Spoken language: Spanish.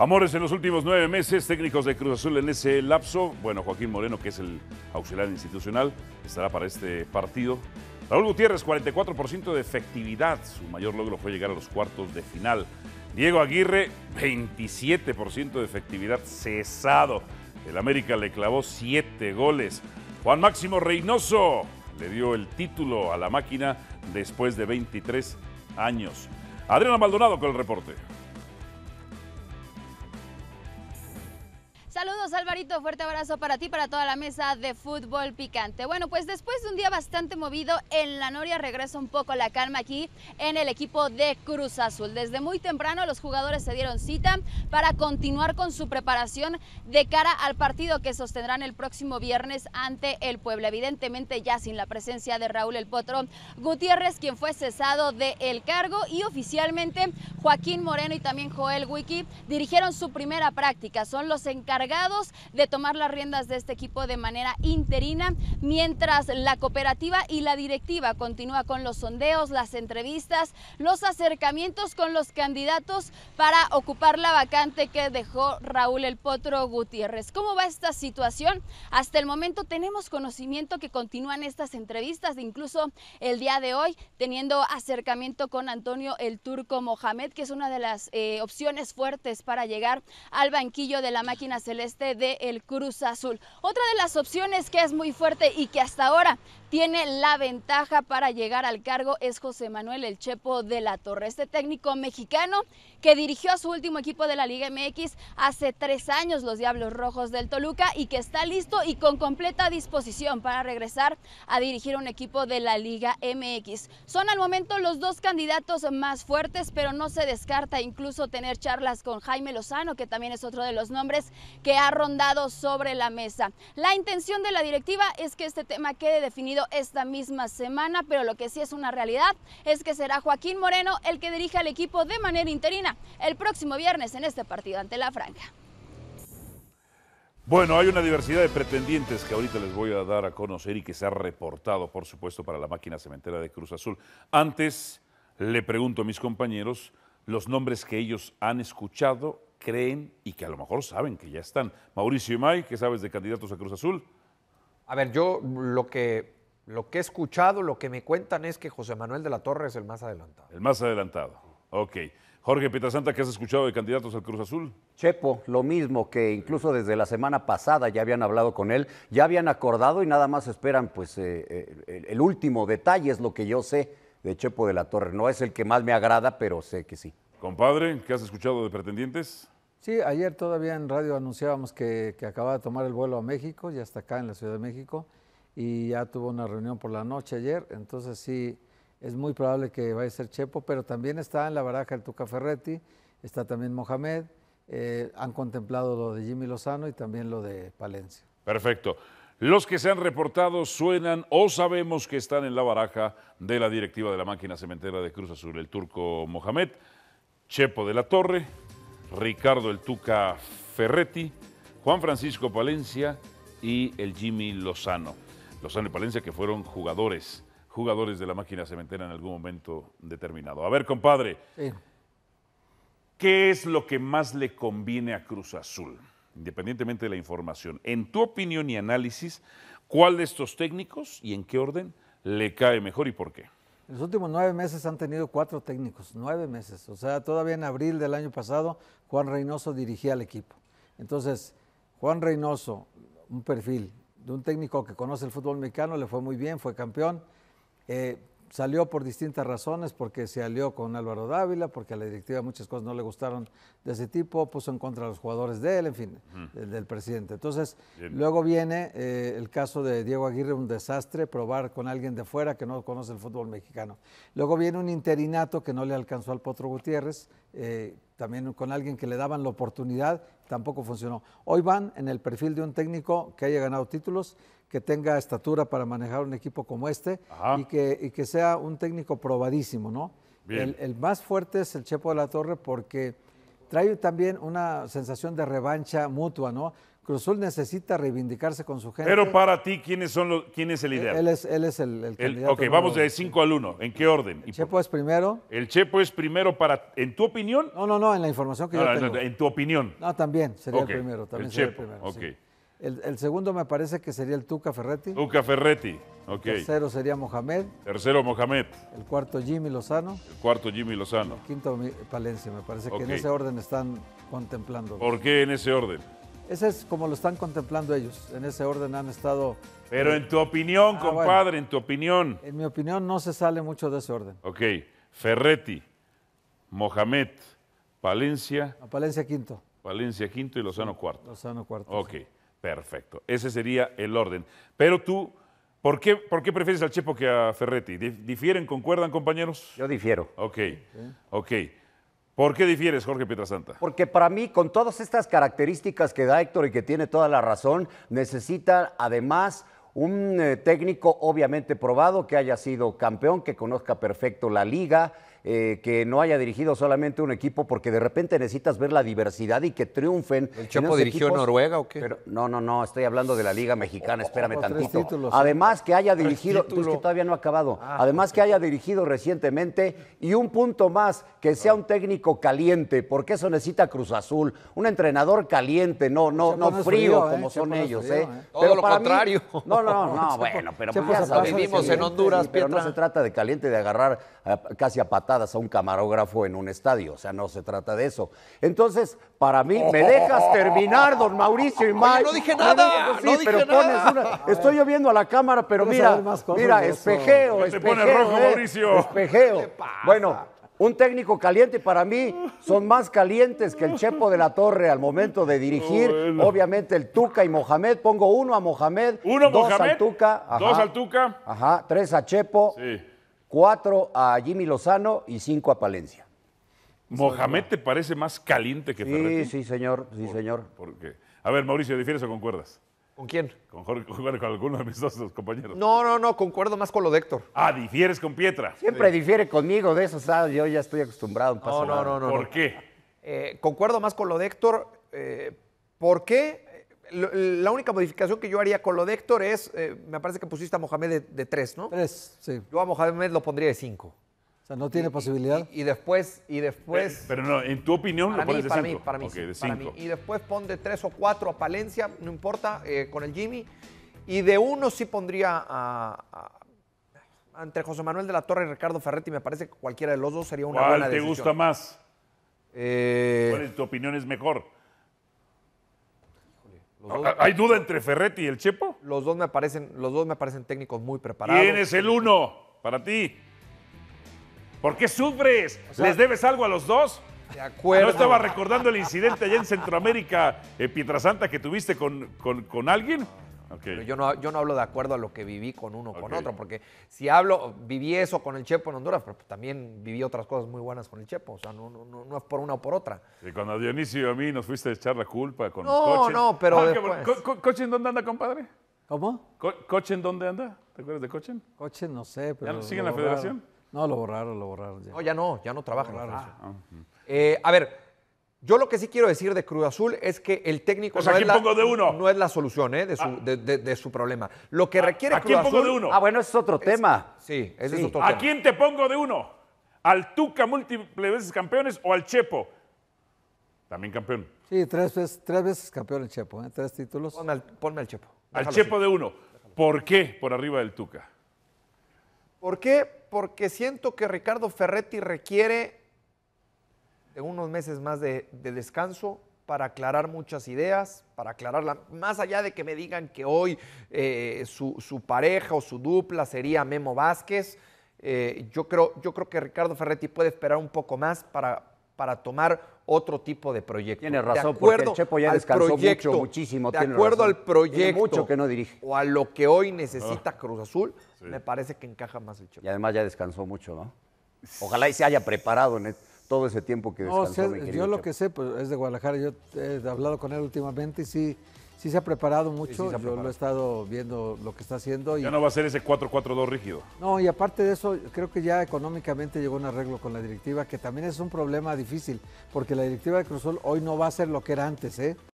Amores, en los últimos nueve meses, técnicos de Cruz Azul en ese lapso. Bueno, Joaquín Moreno, que es el auxiliar institucional, estará para este partido. Raúl Gutiérrez, 44% de efectividad. Su mayor logro fue llegar a los cuartos de final. Diego Aguirre, 27% de efectividad, cesado. El América le clavó siete goles. Juan Máximo Reynoso le dio el título a la máquina después de 23 años. Adriana Maldonado con el reporte. Alvarito, fuerte abrazo para ti, para toda la mesa de fútbol picante. Bueno, pues después de un día bastante movido en la Noria regresa un poco la calma aquí en el equipo de Cruz Azul. Desde muy temprano los jugadores se dieron cita para continuar con su preparación de cara al partido que sostendrán el próximo viernes ante el Puebla. Evidentemente ya sin la presencia de Raúl El Potro Gutiérrez, quien fue cesado del el cargo y oficialmente Joaquín Moreno y también Joel Wiki dirigieron su primera práctica. Son los encargados de tomar las riendas de este equipo de manera interina, mientras la cooperativa y la directiva continúa con los sondeos, las entrevistas, los acercamientos con los candidatos para ocupar la vacante que dejó Raúl El Potro Gutiérrez. ¿Cómo va esta situación? Hasta el momento tenemos conocimiento que continúan estas entrevistas, incluso el día de hoy teniendo acercamiento con Antonio El Turco Mohamed, que es una de las eh, opciones fuertes para llegar al banquillo de la máquina celeste de el Cruz Azul. Otra de las opciones que es muy fuerte y que hasta ahora tiene la ventaja para llegar al cargo es José Manuel El Chepo de la Torre, este técnico mexicano que dirigió a su último equipo de la Liga MX hace tres años, los Diablos Rojos del Toluca, y que está listo y con completa disposición para regresar a dirigir un equipo de la Liga MX. Son al momento los dos candidatos más fuertes, pero no se descarta incluso tener charlas con Jaime Lozano, que también es otro de los nombres que ha rondado sobre la mesa. La intención de la directiva es que este tema quede definido esta misma semana, pero lo que sí es una realidad es que será Joaquín Moreno el que dirija al equipo de manera interina el próximo viernes en este partido ante la Franca. Bueno, hay una diversidad de pretendientes que ahorita les voy a dar a conocer y que se ha reportado, por supuesto, para la máquina cementera de Cruz Azul. Antes, le pregunto a mis compañeros los nombres que ellos han escuchado creen y que a lo mejor saben que ya están. Mauricio May, ¿qué sabes de candidatos a Cruz Azul? A ver, yo lo que, lo que he escuchado, lo que me cuentan es que José Manuel de la Torre es el más adelantado. El más adelantado, ok. Jorge Petrasanta, ¿qué has escuchado de candidatos a Cruz Azul? Chepo, lo mismo que incluso desde la semana pasada ya habían hablado con él, ya habían acordado y nada más esperan pues eh, eh, el último detalle, es lo que yo sé de Chepo de la Torre. No es el que más me agrada, pero sé que sí. Compadre, ¿qué has escuchado de pretendientes? Sí, ayer todavía en radio anunciábamos que, que acababa de tomar el vuelo a México, ya está acá en la Ciudad de México, y ya tuvo una reunión por la noche ayer, entonces sí, es muy probable que vaya a ser Chepo, pero también está en la baraja el Tuca Ferretti, está también Mohamed, eh, han contemplado lo de Jimmy Lozano y también lo de Palencia. Perfecto. Los que se han reportado suenan o sabemos que están en la baraja de la directiva de la máquina cementera de Cruz Azul, el turco Mohamed, Chepo de la Torre, Ricardo el Tuca Ferretti, Juan Francisco Palencia y el Jimmy Lozano. Lozano y Palencia que fueron jugadores, jugadores de la máquina cementera en algún momento determinado. A ver, compadre, ¿qué es lo que más le conviene a Cruz Azul? Independientemente de la información, en tu opinión y análisis, ¿cuál de estos técnicos y en qué orden le cae mejor y por qué? En los últimos nueve meses han tenido cuatro técnicos, nueve meses. O sea, todavía en abril del año pasado, Juan Reynoso dirigía al equipo. Entonces, Juan Reynoso, un perfil de un técnico que conoce el fútbol mexicano, le fue muy bien, fue campeón. Eh, salió por distintas razones, porque se alió con Álvaro Dávila, porque a la directiva muchas cosas no le gustaron de ese tipo, puso en contra a los jugadores de él, en fin, del, presidente. Entonces, luego viene eh, el caso de Diego Aguirre, un desastre, probar con alguien de fuera que no conoce el fútbol mexicano. Luego viene un interinato que no le alcanzó al Potro Gutiérrez, eh, también con alguien que le daban la oportunidad, tampoco funcionó. Hoy van en el perfil de un técnico que haya ganado títulos, que tenga estatura para manejar un equipo como este y que, sea un técnico probadísimo, ¿no? El, el, más fuerte es el Chepo de la Torre porque trae también una sensación de revancha mutua, ¿no? Cruz necesita reivindicarse con su gente. Pero para ti, ¿quiénes son ¿quién es el ideal? Él, es, el, el, candidato. Ok, vamos de 5 al 1. ¿En qué orden? El Chepo es primero. El Chepo es primero para, ¿en tu opinión? No, no, no, en la información que yo tengo. en tu opinión. No, también sería el primero. También el sería el primero, el, segundo me parece que sería el Tuca Ferretti. Tuca Ferretti, ok. El tercero sería Mohamed. Tercero Mohamed. El cuarto Jimmy Lozano. El cuarto Jimmy Lozano. El quinto Palencia, me parece que en ese orden están contemplando. ¿Por qué en ese orden? Ese es como lo están contemplando ellos. En ese orden han estado. Pero eh, en tu opinión, ah, compadre, en tu opinión. En mi opinión no se sale mucho de ese orden. Ok. Ferretti, Mohamed, Palencia. Palencia quinto. Palencia quinto y Lozano cuarto. Lozano cuarto. Ok, perfecto. Ese sería el orden. Pero tú, ¿por qué, ¿por qué prefieres al Chepo que a Ferretti? ¿Difieren, concuerdan, compañeros? Yo difiero. Ok, ok. ¿Por qué difieres, Jorge Pietrasanta? Porque para mí, con todas estas características que da Héctor y que tiene toda la razón, necesita además un eh, técnico obviamente probado, que haya sido campeón, que conozca perfecto la liga, eh, que no haya dirigido solamente un equipo, porque de repente necesitas ver la diversidad y que triunfen. ¿El Chapo dirigió Noruega o qué? no, no, no, estoy hablando de la Liga Mexicana, espérame tantito. Además ¿eh? que haya dirigido, que todavía no ha acabado. Ah. Además que haya dirigido recientemente y un punto más, que sea un técnico caliente, porque eso necesita Cruz Azul, un entrenador caliente, no no no frío, como son ellos, Todo Pero lo contrario. no, no, no, no, bueno, pero pues en Honduras, Pero no se trata de caliente, de agarrar eh, casi a patadas a un camarógrafo en un estadio, o sea, no se trata de eso. Entonces, para mí, me dejas terminar, don Mauricio y Mike. no dije nada, no dije nada. estoy yo viendo a la cámara, pero mira, mira, espejeo, espejeo. pone rojo, eh, Mauricio. Espejeo. Bueno, un técnico caliente para mí son más calientes que el Chepo de la Torre al momento de dirigir. Oh, Obviamente el Tuca y Mohamed. Pongo uno a Mohamed, uno dos al Tuca, dos al Tuca, ajá, tres a Chepo, cuatro a Jimmy Lozano y cinco a Palencia. ¿Mohamed te parece más caliente que Ferretti? Sí, sí, señor, sí, señor. A ver, Mauricio, ¿difieres o concuerdas? ¿Con quién? Con, Jorge, con, alguno de mis dos compañeros. No, no, no, concuerdo más con lo de Héctor. Ah, difieres con Pietra. Siempre difiere conmigo de eso, ¿sabes? Ah, yo ya estoy acostumbrado. No, no, no, no, ¿Por qué? Eh, concuerdo más con lo de Héctor. Eh, ¿Por qué? La única modificación que yo haría con lo de Héctor es, eh, me parece que pusiste a Mohamed de, de tres, ¿no? Tres, sí. Yo a Mohamed lo pondría de cinco no tiene posibilidad. Y, después, y después. Eh, pero no, en tu opinión lo pones de para Mí, para mí, para mí. Y después pon de tres o cuatro a Palencia, no importa, eh, con el Jimmy. Y de uno sí pondría a, a, entre José Manuel de la Torre y Ricardo Ferretti. Me parece que cualquiera de los dos sería una buena decisión. te gusta más? Eh... ¿Cuál es tu opinión es mejor? Dos, ¿Hay duda entre Ferretti y el Chepo? Los dos me parecen, los dos me parecen técnicos muy preparados. ¿Quién es el uno para ti? ¿Por qué sufres? ¿Les debes algo a los dos? De ah, acuerdo. No estaba recordando el incidente allá en Centroamérica, eh, Pietrasanta, que tuviste con, con, alguien. yo no, yo no hablo de acuerdo a lo que viví con uno o con otro, porque si hablo, viví eso con el Chepo en Honduras, pero también viví otras cosas muy buenas con el Chepo. O sea, no, es por una o por otra. Y cuando Dionisio y a mí nos fuiste a echar la culpa con No, Cochen. no, pero. Ah, coche en cochen dónde anda, compadre? ¿Cómo? Coche en dónde anda? ¿Te acuerdas de Coche? Coche no sé, pero. ¿Ya en la federación? No, lo borraron, lo borraron. No, ya no, ya no trabaja. Ah. Eh, a ver, yo lo que sí quiero decir de Cruz Azul es que el técnico pues no, es la, de uno. no, es la, solución eh, ah. de, su, problema. Lo que ah, requiere ¿A quién pongo de uno? Ah, bueno, ese es otro tema. Sí, ese es otro ¿A tema. ¿A quién te pongo de uno? ¿Al Tuca múltiples veces campeones o al Chepo? También campeón. Sí, tres veces, tres veces campeón el Chepo, ¿eh? tres títulos. Ponme al, Chepo. al Chepo de uno. ¿Por qué por arriba del Tuca? ¿Por qué? Porque siento que Ricardo Ferretti requiere de unos meses más de, descanso para aclarar muchas ideas, para aclararla, más allá de que me digan que hoy eh, su, pareja o su dupla sería Memo Vázquez, eh, yo, creo, yo creo que Ricardo Ferretti puede esperar un poco más para, para tomar otro tipo de proyecto. Tiene razón, porque el Chepo ya descansó mucho, muchísimo. De acuerdo al proyecto mucho que no dirige. o a lo que hoy necesita ah. Cruz Azul, me parece que encaja más el Chepo. Y además ya descansó mucho, ¿no? Ojalá y se haya preparado en todo ese tiempo que descansó. yo lo que sé pues, es de Guadalajara, yo he hablado con él últimamente y sí sí se ha preparado mucho, yo lo he estado viendo lo que está haciendo. Ya no va a ser ese 4-4-2 rígido. No, y aparte de eso, creo que ya económicamente llegó un arreglo con la directiva, que también es un problema difícil, porque la directiva de Cruzol hoy no va a ser lo que era antes, ¿eh?